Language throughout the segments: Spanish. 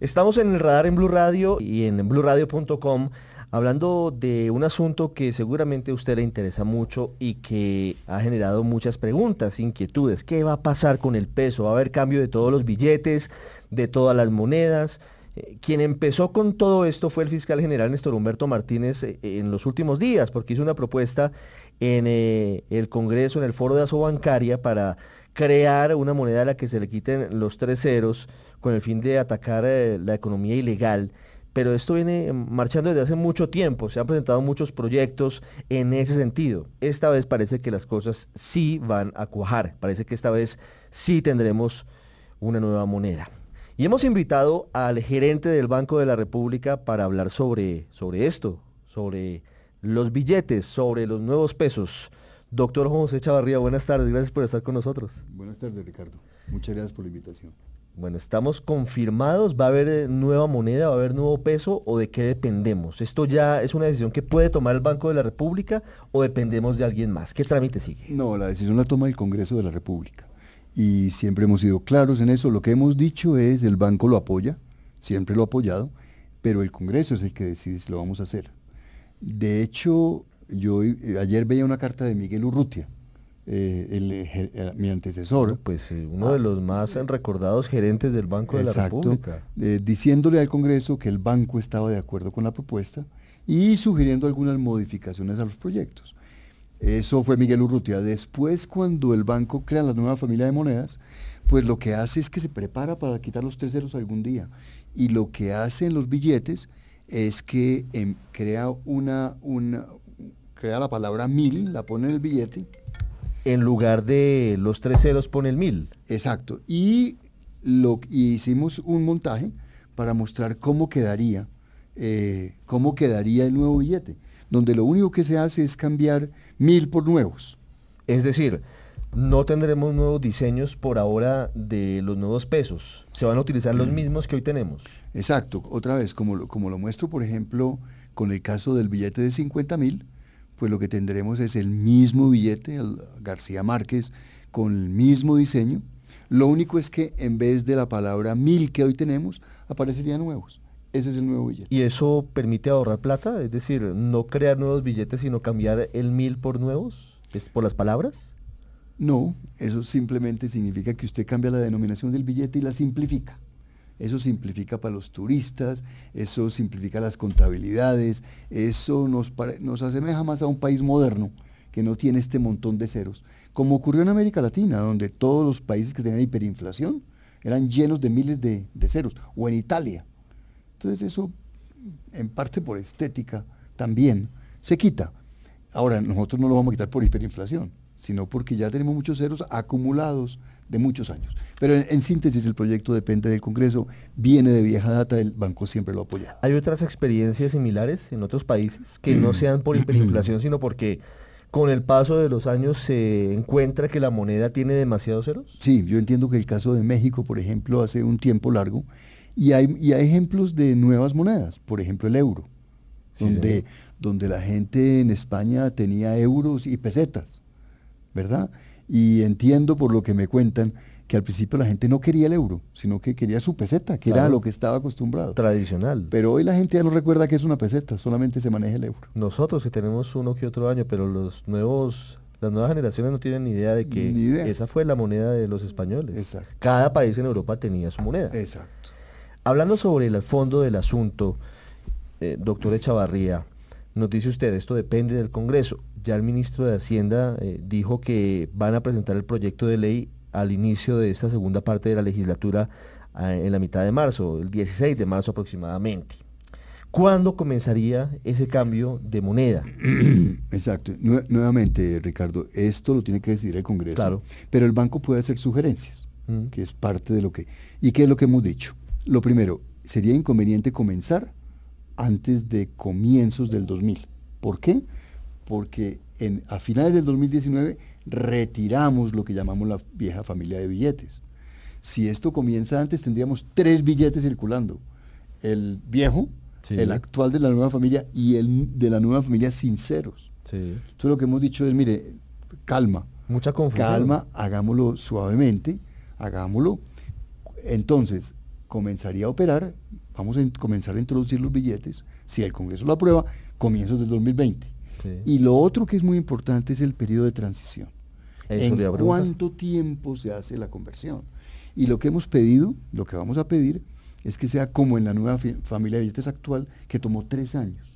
Estamos en el radar en Blue Radio y en bluradio.com hablando de un asunto que seguramente a usted le interesa mucho y que ha generado muchas preguntas, inquietudes. ¿Qué va a pasar con el peso? ¿Va a haber cambio de todos los billetes, de todas las monedas? Eh, quien empezó con todo esto fue el fiscal general Néstor Humberto Martínez eh, en los últimos días, porque hizo una propuesta en eh, el Congreso, en el foro de bancaria para crear una moneda a la que se le quiten los tres ceros con el fin de atacar eh, la economía ilegal. Pero esto viene em, marchando desde hace mucho tiempo, se han presentado muchos proyectos en ese sentido. Esta vez parece que las cosas sí van a cuajar, parece que esta vez sí tendremos una nueva moneda. Y hemos invitado al gerente del Banco de la República para hablar sobre, sobre esto, sobre los billetes, sobre los nuevos pesos. Doctor José Chavarría, buenas tardes, gracias por estar con nosotros. Buenas tardes, Ricardo. Muchas gracias por la invitación. Bueno, estamos confirmados, va a haber eh, nueva moneda, va a haber nuevo peso o de qué dependemos. Esto ya es una decisión que puede tomar el Banco de la República o dependemos de alguien más. ¿Qué trámite sigue? No, la decisión la toma el Congreso de la República. Y siempre hemos sido claros en eso. Lo que hemos dicho es, el banco lo apoya, siempre lo ha apoyado, pero el Congreso es el que decide si lo vamos a hacer. De hecho, yo eh, ayer veía una carta de Miguel Urrutia, eh, el, eh, mi antecesor. Pues eh, uno ah. de los más recordados gerentes del Banco de la República. diciéndole al Congreso que el banco estaba de acuerdo con la propuesta y sugiriendo algunas modificaciones a los proyectos. Eso fue Miguel Urrutia. Después, cuando el banco crea la nueva familia de monedas, pues lo que hace es que se prepara para quitar los terceros algún día. Y lo que hace en los billetes es que em, crea una, una, crea la palabra mil, la pone en el billete, en lugar de los tres ceros pone el mil. Exacto. Y, lo, hicimos un montaje para mostrar cómo quedaría, eh, cómo quedaría el nuevo billete, donde lo único que se hace es cambiar mil por nuevos. Es decir, no tendremos nuevos diseños por ahora de los nuevos pesos. Se van a utilizar los mm. mismos que hoy tenemos. Exacto. Otra vez, como lo, como lo muestro, por ejemplo, con el caso del billete de 50 mil, pues lo que tendremos es el mismo billete, el García Márquez, con el mismo diseño. Lo único es que en vez de la palabra mil que hoy tenemos, aparecerían nuevos. Ese es el nuevo billete. ¿Y eso permite ahorrar plata? Es decir, no crear nuevos billetes, sino cambiar el mil por nuevos, ¿Es por las palabras. No, eso simplemente significa que usted cambia la denominación del billete y la simplifica. Eso simplifica para los turistas, eso simplifica las contabilidades, eso nos, nos asemeja más a un país moderno que no tiene este montón de ceros, como ocurrió en América Latina, donde todos los países que tenían hiperinflación eran llenos de miles de, de ceros, o en Italia. Entonces eso, en parte por estética, también se quita. Ahora, nosotros no lo vamos a quitar por hiperinflación, sino porque ya tenemos muchos ceros acumulados de muchos años. Pero en, síntesis, el proyecto depende del Congreso, viene de vieja data, el banco siempre lo apoya. ¿Hay otras experiencias similares en otros países que no mm. sean por hiperinflación, sino porque con el paso de los años se encuentra que la moneda tiene demasiados ceros? Sí, yo entiendo que el caso de México, por ejemplo, hace un tiempo largo, y hay, ejemplos de nuevas monedas, por ejemplo, el euro. donde, donde la gente en España tenía euros y pesetas ¿verdad? Y entiendo por lo que me cuentan que al principio la gente no quería el euro, sino que quería su peseta, que era lo que estaba acostumbrado. Tradicional. Pero hoy la gente ya no recuerda que es una peseta, solamente se maneja el euro. Nosotros que tenemos uno que otro año, pero los nuevos, las nuevas generaciones no tienen ni idea de que esa fue la moneda de los españoles. Cada país en Europa tenía su moneda. Exacto. Hablando sobre el fondo del asunto, eh, doctor Echavarría, nos dice usted, esto depende del Congreso. Ya el ministro de Hacienda eh, dijo que van a presentar el proyecto de ley al inicio de esta segunda parte de la legislatura ah, en la mitad de marzo, el 16 de marzo aproximadamente. ¿Cuándo comenzaría ese cambio de moneda? Exacto. nuevamente, Ricardo, esto lo tiene que decidir el Congreso. Claro. Pero el banco puede hacer sugerencias, mm. que es parte de lo que... ¿Y qué es lo que hemos dicho? Lo primero, sería inconveniente comenzar antes de comienzos del 2000. ¿Por qué? Porque a finales del 2019 retiramos lo que llamamos la vieja familia de billetes. Si esto comienza antes, tendríamos tres billetes circulando. El viejo, el actual de la nueva familia y el de la nueva familia sinceros. Sí. Entonces lo que hemos dicho es, mire, calma. Mucha confusión. Calma, hagámoslo suavemente, hagámoslo. Entonces, comenzaría a operar vamos a comenzar a introducir los billetes, si el Congreso lo aprueba, comienzos del 2020. Y lo otro que es muy importante es el periodo de transición. ¿En cuánto tiempo se hace la conversión? Y lo que hemos pedido, lo que vamos a pedir, es que sea como en la nueva familia de billetes actual, que tomó tres años.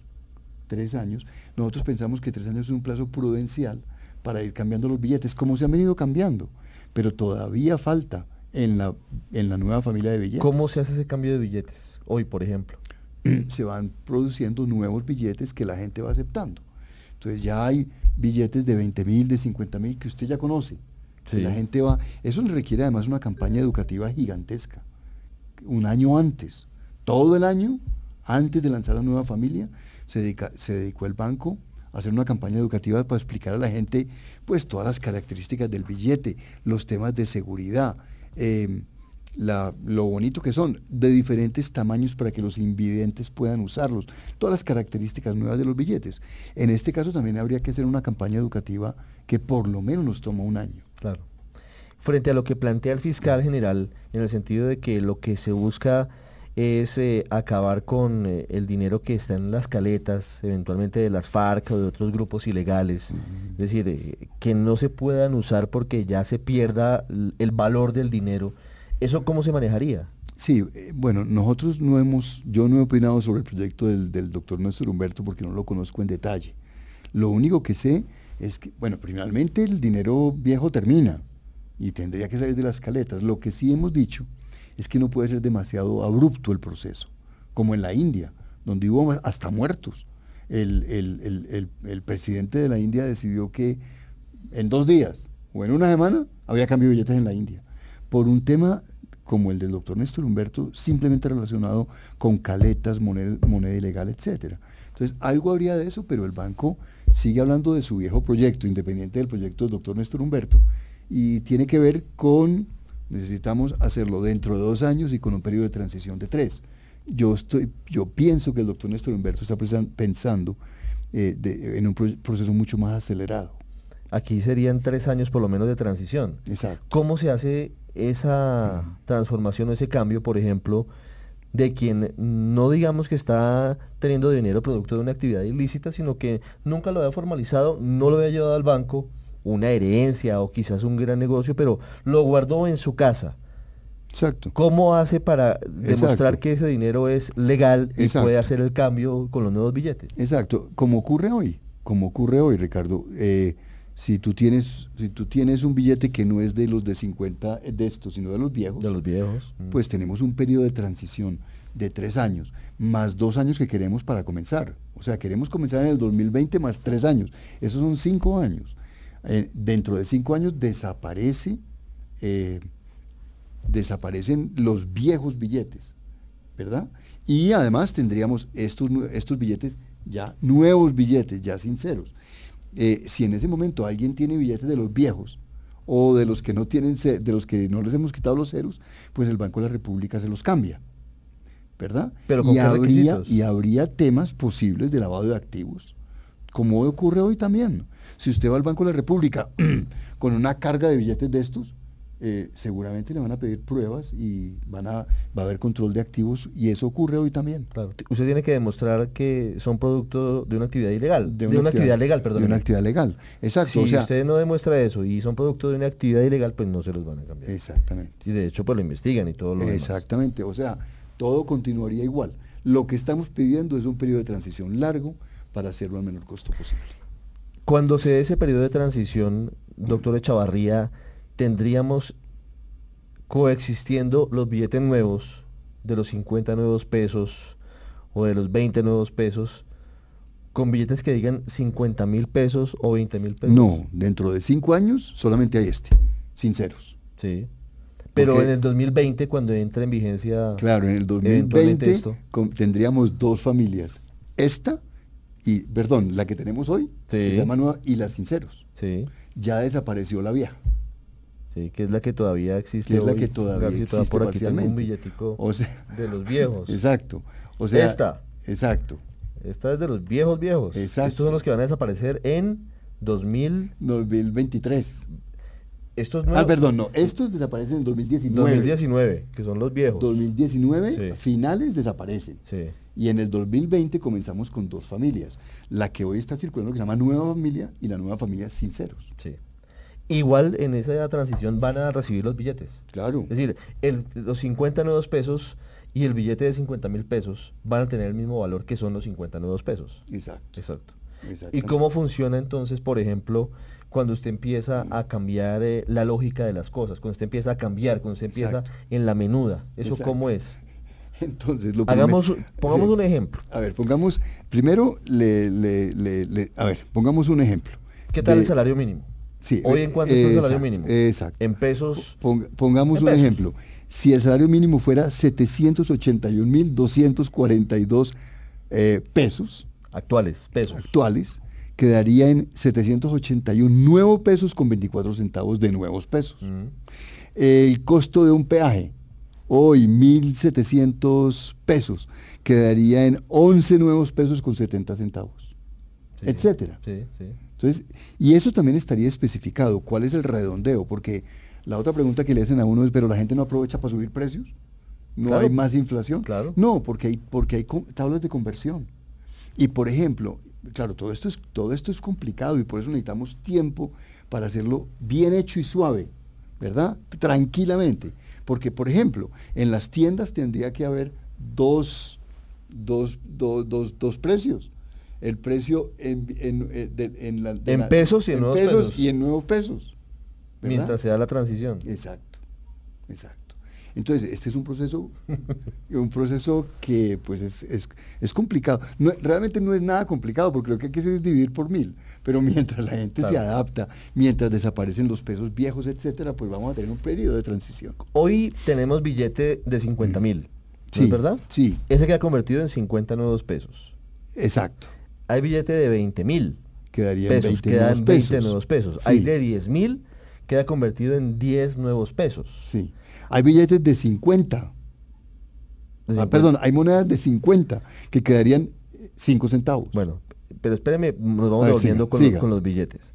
Tres años. Nosotros pensamos que tres años es un plazo prudencial para ir cambiando los billetes, como se han venido cambiando, pero todavía falta en la, en la nueva familia de billetes. ¿Cómo se hace ese cambio de billetes hoy, por ejemplo? se van produciendo nuevos billetes que la gente va aceptando. Entonces ya hay billetes de 20 mil, de 50 mil que usted ya conoce. La gente va. Eso requiere además una campaña educativa gigantesca. Un año antes, todo el año, antes de lanzar la nueva familia, se, se dedicó el banco a hacer una campaña educativa para explicar a la gente pues todas las características del billete, los temas de seguridad, Em, lo bonito que son, de diferentes tamaños para que los invidentes puedan usarlos, todas las características nuevas de los billetes. En este caso también habría que hacer una campaña educativa que por lo menos nos toma un año. Claro. Frente a lo que plantea el fiscal general, en el sentido de que lo que se busca es eh, acabar con eh, el dinero que está en las caletas, eventualmente de las FARC o de otros grupos ilegales. Es decir, eh, que no se puedan usar porque ya se pierda el valor del dinero. ¿Eso cómo se manejaría? Sí, bueno, nosotros no hemos, yo no he opinado sobre el proyecto del, del doctor Néstor Humberto porque no lo conozco en detalle. Lo único que sé es que, bueno, primeramente el dinero viejo termina y tendría que salir de las caletas. Lo que sí hemos dicho es que no puede ser demasiado abrupto el proceso, como en la India, donde hubo hasta muertos. El, presidente de la India decidió que en dos días o en una semana había cambio billetes en la India, por un tema como el del doctor Néstor Humberto, simplemente relacionado con caletas, moneda, moneda ilegal, etcétera. Entonces, algo habría de eso, pero el banco sigue hablando de su viejo proyecto, independiente del proyecto del doctor Néstor Humberto, y tiene que ver con Necesitamos hacerlo dentro de dos años y con un periodo de transición de tres. Yo, estoy, yo pienso que el doctor Néstor Humberto está pensando eh, en un proceso mucho más acelerado. Aquí serían tres años por lo menos de transición. Exacto. ¿Cómo se hace esa transformación o ese cambio, por ejemplo, de quien no digamos que está teniendo dinero producto de una actividad ilícita, sino que nunca lo había formalizado, no lo había llevado al banco? una herencia o quizás un gran negocio, pero lo guardó en su casa. Exacto. ¿Cómo hace para demostrar que ese dinero es legal y puede hacer el cambio con los nuevos billetes? Exacto, como ocurre hoy, como ocurre hoy, Ricardo. Eh, si tú tienes si tú tienes un billete que no es de los de 50 eh, de estos sino de los viejos de los viejos mm. pues tenemos un periodo de transición de tres años más dos años que queremos para comenzar o sea queremos comenzar en el 2020 más tres años esos son cinco años eh, dentro de cinco años desaparece, eh, desaparecen los viejos billetes, ¿verdad? Y además tendríamos estos, estos billetes ya, nuevos billetes, ya sin ceros. Eh, si en ese momento alguien tiene billetes de los viejos o de los que no tienen de los que no les hemos quitado los ceros, pues el Banco de la República se los cambia. ¿Verdad? Pero y habría temas posibles de lavado de activos como ocurre hoy también. Si usted va al Banco de la República con una carga de billetes de estos, eh, seguramente le van a pedir pruebas y van a, va a haber control de activos y eso ocurre hoy también. Usted tiene que demostrar que son producto de una actividad ilegal. De una, actividad, legal, perdón. De una actividad legal. Exacto. Si usted no demuestra eso y son producto de una actividad ilegal, pues no se los van a cambiar. Exactamente. Y de hecho pues lo investigan y todo lo Exactamente. O sea, todo continuaría igual. Lo que estamos pidiendo es un periodo de transición largo para hacerlo al menor costo posible. Cuando se dé ese periodo de transición, doctor Echavarría, tendríamos coexistiendo los billetes nuevos, de los 50 nuevos pesos o de los 20 nuevos pesos, con billetes que digan 50 mil pesos o 20 mil pesos. No, dentro de cinco años solamente hay este, sinceros. Sí. Pero en el 2020, cuando entra en vigencia. Claro, en el 2020 esto, tendríamos dos familias. Esta y, perdón, la que tenemos hoy, se llama y las Sinceros. Sí. Ya desapareció la vía Sí, que es la que todavía existe. Que es la que todavía existe por aquí también un billetico de los viejos. Exacto. O sea, Esta. Exacto. Esta es de los viejos viejos. Exacto. Estos son los que van a desaparecer en 2000... 2023. Estos ah, perdón, no. Estos desaparecen en el 2019. 2019, que son los viejos. 2019, finales desaparecen. Sí. Y en el 2020 comenzamos con dos familias. La que hoy está circulando, que se llama Nueva Familia, y la Nueva Familia Sinceros. Sí. Igual en esa transición van a recibir los billetes. Claro. Es decir, los 50 nuevos pesos y el billete de 50 mil pesos van a tener el mismo valor que son los 50 nuevos pesos. Exacto. Exacto. ¿Y cómo funciona entonces, por ejemplo, cuando usted empieza a cambiar eh, la lógica de las cosas, cuando usted empieza a cambiar, cuando usted empieza en la menuda. ¿Eso cómo es? Entonces, lo Hagamos, pongamos un ejemplo. A ver, pongamos, primero, le, a ver, pongamos un ejemplo. ¿Qué tal el salario mínimo? Sí, Hoy en eh, cuánto es el salario mínimo. Exacto. En pesos. pongamos un ejemplo. Si el salario mínimo fuera 781.242 eh, pesos. Actuales, pesos. Actuales quedaría en 781 nuevos pesos con 24 centavos de nuevos pesos. Mm. El costo de un peaje, hoy 1.700 pesos, quedaría en 11 nuevos pesos con 70 centavos, etcétera. Entonces, y eso también estaría especificado, cuál es el redondeo, porque la otra pregunta que le hacen a uno es, pero la gente no aprovecha para subir precios, no hay más inflación. Claro. No, porque hay, porque hay tablas de conversión. Y por ejemplo, claro, todo esto, es, todo esto es complicado y por eso necesitamos tiempo para hacerlo bien hecho y suave, ¿verdad? Tranquilamente. Porque, por ejemplo, en las tiendas tendría que haber dos, dos, precios. El precio en, pesos, y en, nuevos pesos, Mientras se en Mientras sea la transición. Exacto, exacto. Entonces, este es un proceso, un proceso que pues es, complicado. realmente no es nada complicado, porque lo que hay que hacer es dividir por mil. Pero mientras la gente se adapta, mientras desaparecen los pesos viejos, etcétera, pues vamos a tener un periodo de transición. Hoy tenemos billete de 50 mil, verdad? Sí. Ese queda convertido en 50 nuevos pesos. Exacto. Hay billete de 20 mil. Quedaría en 20 nuevos pesos. Hay de 10 mil queda convertido en 10 nuevos pesos. Sí. Hay billetes de 50. Ah, perdón, hay monedas de 50 que quedarían 5 eh, centavos. Bueno, pero espéreme, nos vamos volviendo con, los billetes.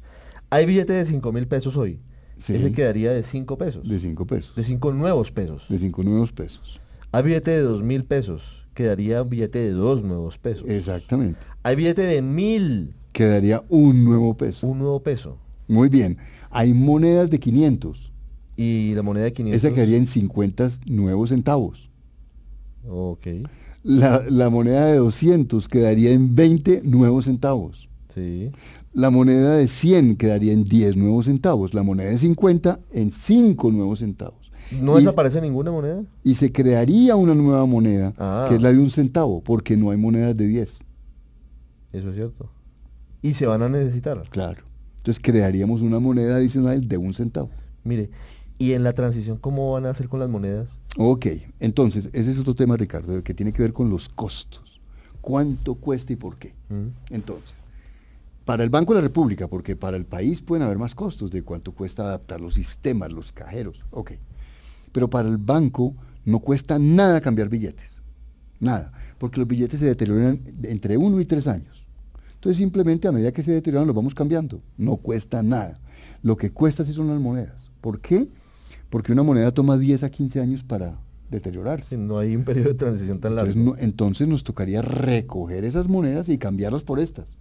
Hay billetes de 5 mil pesos hoy. Sí. Ese quedaría de 5 pesos. De 5 pesos. De 5 nuevos pesos. De 5 nuevos pesos. Hay billete de 2 mil pesos. Quedaría un billete de 2 nuevos pesos. Exactamente. Hay billete de mil. Quedaría un nuevo peso. Un nuevo peso. Muy bien. Hay monedas de 500. ¿Y la moneda de 500? Esa quedaría en 50 nuevos centavos. Ok. La, moneda de 200 quedaría en 20 nuevos centavos. Sí. La moneda de 100 quedaría en 10 nuevos centavos. La moneda de 50 en 5 nuevos centavos. ¿No desaparece ninguna moneda? Y se crearía una nueva moneda, ah. que es la de un centavo, porque no hay monedas de 10. Eso es cierto. Y se van a necesitar. Claro. Entonces crearíamos una moneda adicional de un centavo. Mire, ¿y en la transición cómo van a hacer con las monedas? Ok, entonces, ese es otro tema, Ricardo, que tiene que ver con los costos. ¿Cuánto cuesta y por qué? Mm. Entonces, para el Banco de la República, porque para el país pueden haber más costos de cuánto cuesta adaptar los sistemas, los cajeros, ok. Pero para el banco no cuesta nada cambiar billetes, nada, porque los billetes se deterioran entre uno y tres años. Entonces simplemente a medida que se deterioran los vamos cambiando. No cuesta nada. Lo que cuesta sí son las monedas. ¿Por qué? Porque una moneda toma 10 a 15 años para deteriorarse. no hay un periodo de transición tan largo. Entonces, nos tocaría recoger esas monedas y cambiarlas por estas.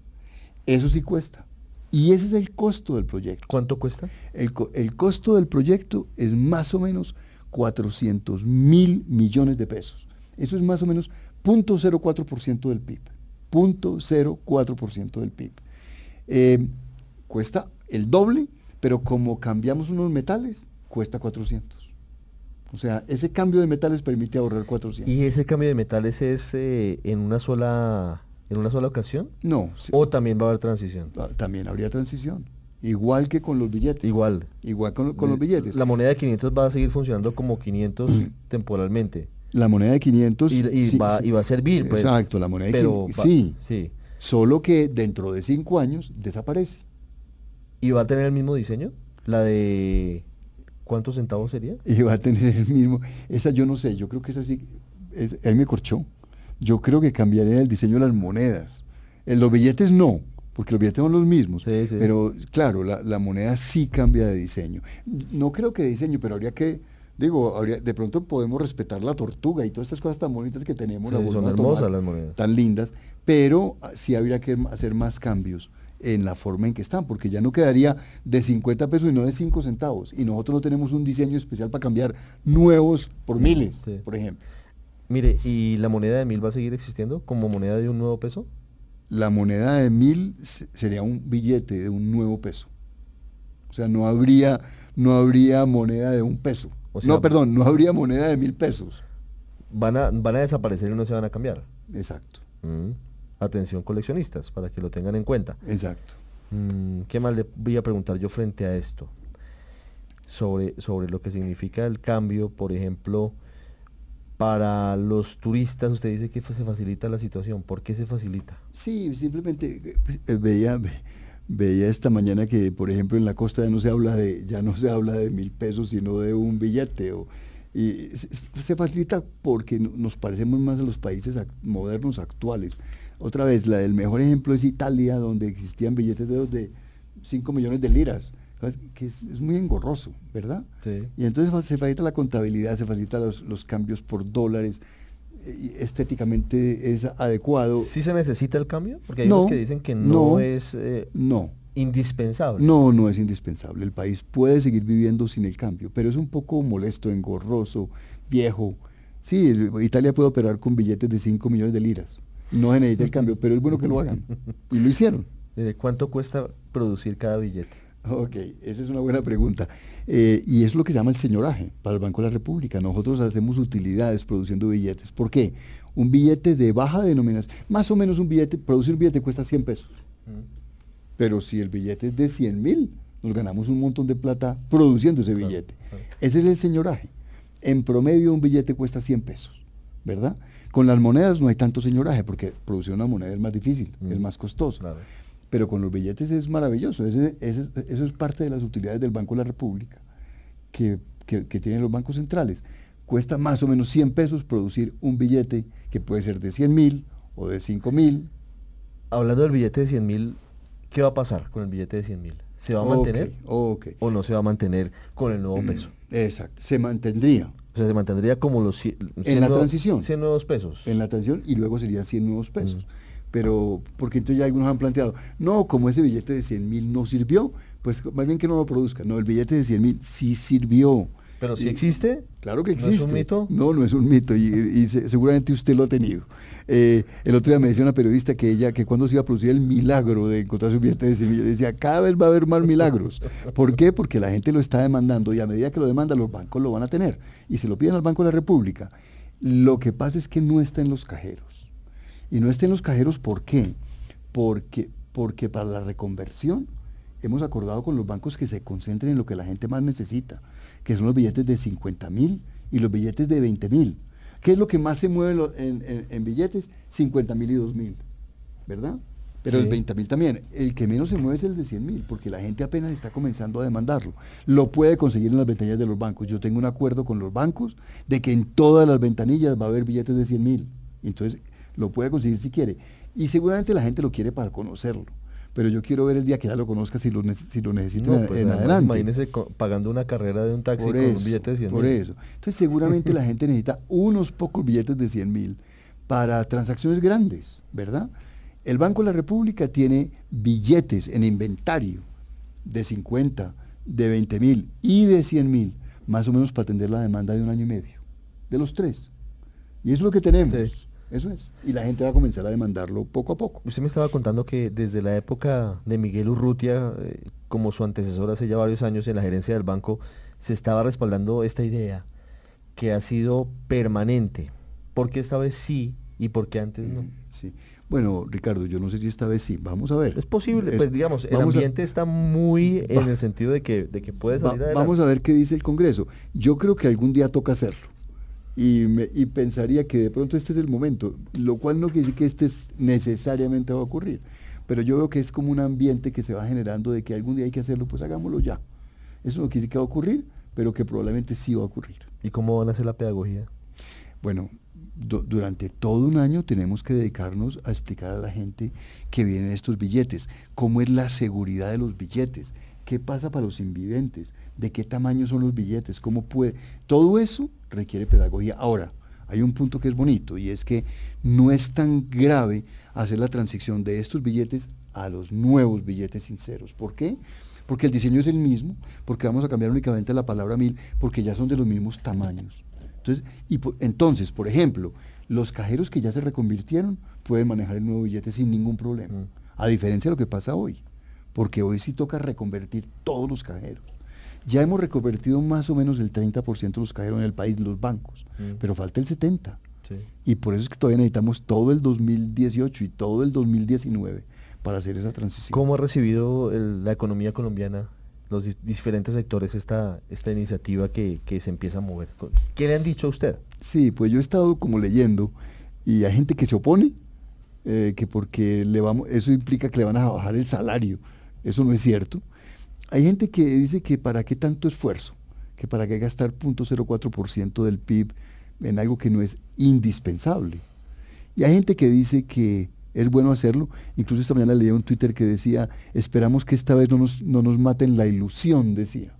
Eso sí cuesta. Y ese es el costo del proyecto. ¿Cuánto cuesta? El, el costo del proyecto es más o menos 400 mil millones de pesos. Eso es más o menos 0.04% del PIB. 0.04% del PIB. Eh, cuesta el doble, pero como cambiamos unos metales, cuesta 400. O sea, ese cambio de metales permite ahorrar 400. ¿Y ese cambio de metales es eh, en una sola en una sola ocasión? No. ¿O también va a haber transición? Ah, también habría transición. Igual que con los billetes. Igual. Igual con, con los eh, billetes. La moneda de 500 va a seguir funcionando como 500 temporalmente. La moneda de 500... Y, va, a servir, pues. Exacto, la moneda de 500... Sí, sí. Solo que dentro de cinco años desaparece. ¿Y va a tener el mismo diseño? ¿La de cuántos centavos sería? Y va a tener el mismo... Esa yo no sé, yo creo que esa sí... Él me corchó. Yo creo que cambiaría el diseño de las monedas. En los billetes no, porque los billetes son los mismos. Pero claro, la, la moneda sí cambia de diseño. No creo que de diseño, pero habría que Digo, de pronto podemos respetar la tortuga y todas estas cosas tan bonitas que tenemos, son hermosas las monedas. tan lindas, pero ah, sí habría que hacer más cambios en la forma en que están, porque ya no quedaría de 50 pesos y no de 5 centavos. Y nosotros no tenemos un diseño especial para cambiar nuevos por miles, por ejemplo. Mire, ¿y la moneda de mil va a seguir existiendo como moneda de un nuevo peso? La moneda de mil sería un billete de un nuevo peso. O sea, no habría, no habría moneda de un peso no, perdón, no habría moneda de mil pesos. Van a, van a desaparecer y no se van a cambiar. Exacto. Mm. Atención coleccionistas, para que lo tengan en cuenta. Exacto. Mm, ¿Qué más le voy a preguntar yo frente a esto? Sobre, sobre lo que significa el cambio, por ejemplo, para los turistas, usted dice que se facilita la situación. ¿Por qué se facilita? Sí, simplemente eh, veía, Veía esta mañana que, por ejemplo, en la costa ya no se habla de, ya no se habla de mil pesos, sino de un billete. y se, facilita porque nos parecemos más a los países modernos actuales. Otra vez, la, el mejor ejemplo es Italia, donde existían billetes de, de 5 millones de liras, que es, muy engorroso, ¿verdad? Y entonces se facilita la contabilidad, se facilitan los, los cambios por dólares, estéticamente es adecuado. ¿Sí se necesita el cambio? Porque hay no, que dicen que no, es eh, no. indispensable. No, no es indispensable. El país puede seguir viviendo sin el cambio, pero es un poco molesto, engorroso, viejo. Sí, Italia puede operar con billetes de 5 millones de liras. No se necesita el cambio, pero es bueno que lo hagan. Y lo hicieron. cuánto cuesta producir cada billete? Ok, esa es una buena pregunta. Eh, y es lo que se llama el señoraje para el Banco de la República. Nosotros hacemos utilidades produciendo billetes. ¿Por qué? Un billete de baja denominación, más o menos un billete, producir un billete cuesta 100 pesos. Mm. Pero si el billete es de 100 mil, nos ganamos un montón de plata produciendo ese billete. Ese es el señoraje. En promedio un billete cuesta 100 pesos, ¿verdad? Con las monedas no hay tanto señoraje porque producir una moneda es más difícil, es mm. más costoso pero con los billetes es maravilloso. eso es parte de las utilidades del Banco de la República que, tienen los bancos centrales. Cuesta más o menos 100 pesos producir un billete que puede ser de 100 mil o de 5 mil. Hablando del billete de 100 mil, ¿qué va a pasar con el billete de 100 mil? ¿Se va a mantener O o no se va a mantener con el nuevo mm, peso? Exacto, se mantendría. O sea, se mantendría como los 100, en la nuevos, transición. 100 nuevos pesos. En la transición y luego serían 100 nuevos pesos pero porque entonces ya algunos han planteado, no, como ese billete de 100 mil no sirvió, pues más bien que no lo produzca. No, el billete de 100 mil sí sirvió. ¿Pero si existe? Claro que existe. ¿No es un mito? No, no es un mito y, seguramente usted lo ha tenido. Eh, el otro día me decía una periodista que ella, que cuando se iba a producir el milagro de encontrar su billete de 100 mil decía, cada vez va a haber más milagros. ¿Por qué? Porque la gente lo está demandando y a medida que lo demanda los bancos lo van a tener y se lo piden al Banco de la República. Lo que pasa es que no está en los cajeros. Y no esté en los cajeros, ¿por qué? Porque, porque para la reconversión hemos acordado con los bancos que se concentren en lo que la gente más necesita, que son los billetes de 50 mil y los billetes de 20 mil. ¿Qué es lo que más se mueve en, billetes? 50 mil y 2 mil, ¿verdad? Pero el 20 mil también. El que menos se mueve es el de 100 mil, porque la gente apenas está comenzando a demandarlo. Lo puede conseguir en las ventanillas de los bancos. Yo tengo un acuerdo con los bancos de que en todas las ventanillas va a haber billetes de 100 mil. Entonces, lo puede conseguir si quiere. Y seguramente la gente lo quiere para conocerlo. Pero yo quiero ver el día que ya lo conozca si lo, necesita en pues, adelante. Imagínese pagando una carrera de un taxi con eso, un billete de 100 mil. Por eso. Entonces seguramente la gente necesita unos pocos billetes de 100 mil para transacciones grandes, ¿verdad? El Banco de la República tiene billetes en inventario de 50, de 20 mil y de 100 mil, más o menos para atender la demanda de un año y medio, de los tres. Y eso es lo que tenemos. Eso es. Y la gente va a comenzar a demandarlo poco a poco. Usted me estaba contando que desde la época de Miguel Urrutia, eh, como su antecesor hace ya varios años en la gerencia del banco, se estaba respaldando esta idea que ha sido permanente. ¿Por qué esta vez sí y por qué antes no? Mm, sí. Bueno, Ricardo, yo no sé si esta vez sí. Vamos a ver. Es posible, pues digamos, el ambiente está muy en el sentido de que, de que puede salir Vamos a ver qué dice el Congreso. Yo creo que algún día toca hacerlo y, y, pensaría que de pronto este es el momento, lo cual no quiere decir que este necesariamente va a ocurrir, pero yo veo que es como un ambiente que se va generando de que algún día hay que hacerlo, pues hagámoslo ya. Eso no quiere decir que va a ocurrir, pero que probablemente sí va a ocurrir. ¿Y cómo van a hacer la pedagogía? Bueno, durante todo un año tenemos que dedicarnos a explicar a la gente que vienen estos billetes, cómo es la seguridad de los billetes, qué pasa para los invidentes, de qué tamaño son los billetes, cómo puede... Todo eso requiere pedagogía. Ahora, hay un punto que es bonito y es que no es tan grave hacer la transición de estos billetes a los nuevos billetes sinceros. ¿Por qué? Porque el diseño es el mismo, porque vamos a cambiar únicamente la palabra mil, porque ya son de los mismos tamaños. Entonces, y entonces, por ejemplo, los cajeros que ya se reconvirtieron pueden manejar el nuevo billete sin ningún problema, mm. a diferencia de lo que pasa hoy, porque hoy sí toca reconvertir todos los cajeros. Ya hemos reconvertido más o menos el 30% de los cajeros en el país, los bancos, mm. pero falta el 70%. Y por eso es que todavía necesitamos todo el 2018 y todo el 2019 para hacer esa transición. ¿Cómo ha recibido la economía colombiana, los diferentes sectores, esta, esta iniciativa que, se empieza a mover? ¿Qué le han dicho a usted? Sí, pues yo he estado como leyendo y hay gente que se opone, eh, que porque le vamos, eso implica que le van a bajar el salario. Eso no es cierto. Hay gente que dice que para qué tanto esfuerzo, que para qué gastar 0.04% del PIB en algo que no es indispensable. Y hay gente que dice que es bueno hacerlo. Incluso esta mañana leí un Twitter que decía, esperamos que esta vez no nos, no nos maten la ilusión, decía.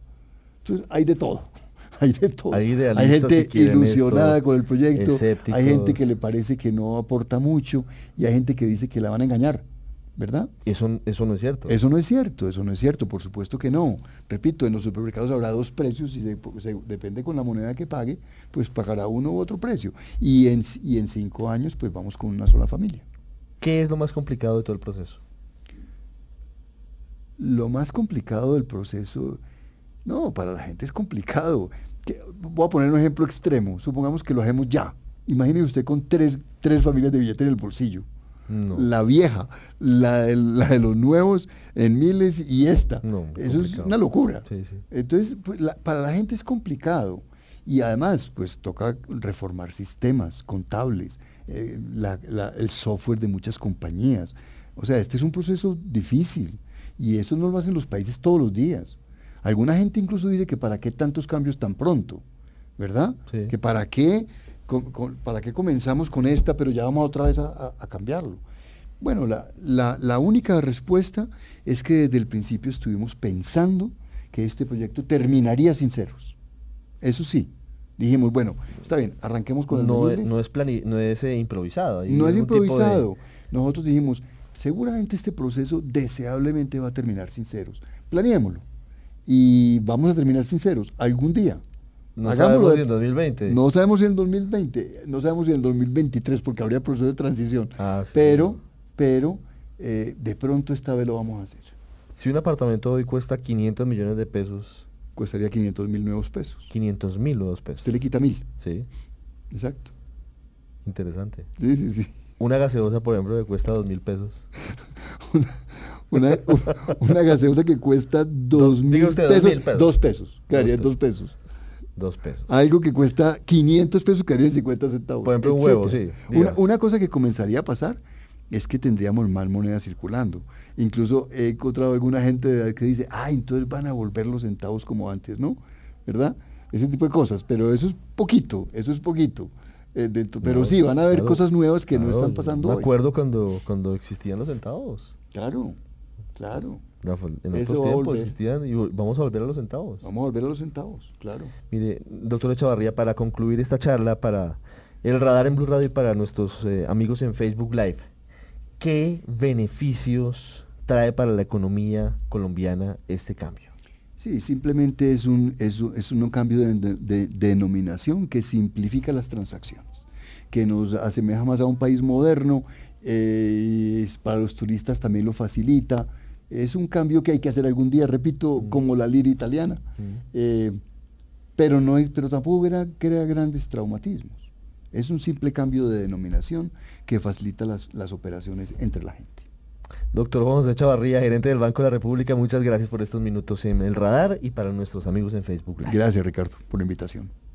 Entonces, hay de todo. Hay de todo. Hay, gente ilusionada con el proyecto. Hay gente que le parece que no aporta mucho y hay gente que dice que la van a engañar. ¿verdad? Eso, eso no es cierto. Eso no es cierto, eso no es cierto, por supuesto que no. Repito, en los supermercados habrá dos precios y se, depende con la moneda que pague, pues pagará uno u otro precio. Y en, en cinco años, pues vamos con una sola familia. ¿Qué es lo más complicado de todo el proceso? Lo más complicado del proceso, no, para la gente es complicado. voy a poner un ejemplo extremo. Supongamos que lo hacemos ya. Imagínese usted con tres, tres familias de billetes en el bolsillo la vieja, la de, los nuevos en miles y esta. Eso es una locura. Entonces, pues, para la gente es complicado. Y además, pues toca reformar sistemas contables, eh, el software de muchas compañías. O sea, este es un proceso difícil y eso no lo hacen los países todos los días. Alguna gente incluso dice que para qué tantos cambios tan pronto, ¿verdad? Que para qué ¿para qué comenzamos con esta, pero ya vamos otra vez a, cambiarlo? Bueno, la, única respuesta es que desde el principio estuvimos pensando que este proyecto terminaría sin ceros. Eso sí. Dijimos, bueno, está bien, arranquemos con no, es, no es, eh, improvisado. no es improvisado. Nosotros dijimos, seguramente este proceso deseablemente va a terminar sin ceros. Planeémoslo. Y vamos a terminar sin ceros algún día. No sabemos si en 2020. No sabemos si en 2020, no sabemos si en 2023 porque habría proceso de transición. Ah, pero, pero eh, de pronto esta vez lo vamos a hacer. Si un apartamento hoy cuesta 500 millones de pesos. cuestaría 500 mil nuevos pesos. 500 mil nuevos pesos. Usted le quita mil. Sí. Exacto. Interesante. Sí, sí, sí. Una gaseosa, por ejemplo, que cuesta dos mil pesos. una, una, gaseosa que cuesta dos, mil, pesos, dos pesos. Dos pesos. Quedaría dos pesos. Dos pesos. Algo que cuesta 500 pesos que haría 50 centavos. Por ejemplo, un huevo, sí. Una, cosa que comenzaría a pasar es que tendríamos Mal moneda circulando. Incluso he encontrado alguna gente de edad que dice, ah, entonces van a volver los centavos como antes, ¿no? ¿Verdad? Ese tipo de cosas. Pero eso es poquito, eso es poquito. Eh, pero sí, van a haber cosas nuevas que no están pasando. Me acuerdo Cuando, cuando existían los centavos. Claro, claro en y vamos a volver a los centavos. Vamos a volver a los centavos, claro. Mire, doctor Echavarría, para concluir esta charla, para el radar en Blue Radio y para nuestros eh, amigos en Facebook Live, ¿qué beneficios trae para la economía colombiana este cambio? Sí, simplemente es un, es, un cambio de, denominación que simplifica las transacciones, que nos asemeja más a un país moderno eh, para los turistas también lo facilita es un cambio que hay que hacer algún día, repito, mm. como la lira italiana. Mm. Eh, pero, no, pero tampoco crea, grandes traumatismos. Es un simple cambio de denominación que facilita las, operaciones entre la gente. Doctor Juan José Chavarría, gerente del Banco de la República, muchas gracias por estos minutos en el radar y para nuestros amigos en Facebook. Gracias Ricardo por la invitación.